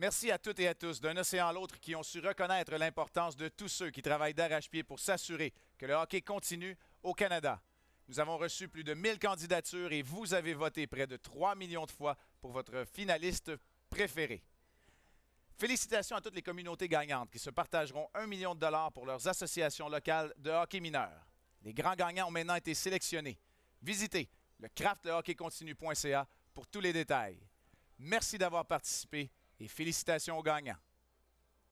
Merci à toutes et à tous d'un océan à l'autre qui ont su reconnaître l'importance de tous ceux qui travaillent d'arrache-pied pour s'assurer que le hockey continue au Canada. Nous avons reçu plus de 1000 candidatures et vous avez voté près de 3 millions de fois pour votre finaliste préféré. Félicitations à toutes les communautés gagnantes qui se partageront 1 million de dollars pour leurs associations locales de hockey mineur. Les grands gagnants ont maintenant été sélectionnés. Visitez le craftlehockeycontinue.ca pour tous les détails. Merci d'avoir participé et félicitations aux gagnants.